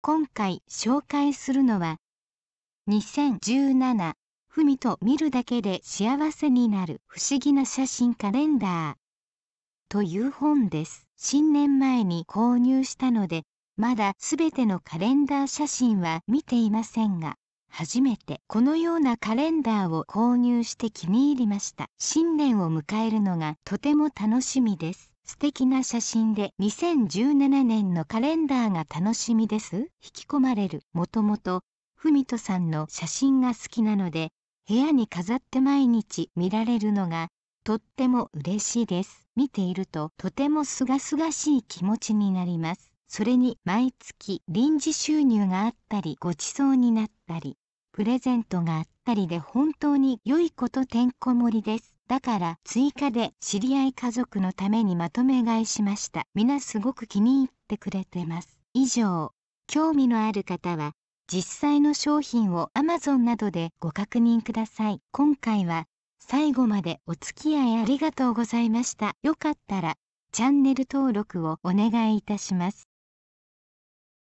今回紹介するのは2017ふみと見るだけで幸せになる不思議な写真カレンダーという本です新年前に購入したのでまだすべてのカレンダー写真は見ていませんが初めてこのようなカレンダーを購入して気に入りました新年を迎えるのがとても楽しみです素敵な写真で2017年のカレンダーが楽しみです引き込まれるもともと文人さんの写真が好きなので部屋に飾って毎日見られるのがとっても嬉しいです見ているととてもすがすがしい気持ちになりますそれに毎月臨時収入があったりごちそうになったりプレゼントがあったりで本当に良いことてんこ盛りですだから追加で知り合い家族のためにまとめ買いしました皆すごく気に入ってくれてます以上興味のある方は実際の商品を Amazon などでご確認ください今回は最後までお付き合いありがとうございましたよかったらチャンネル登録をお願いいたします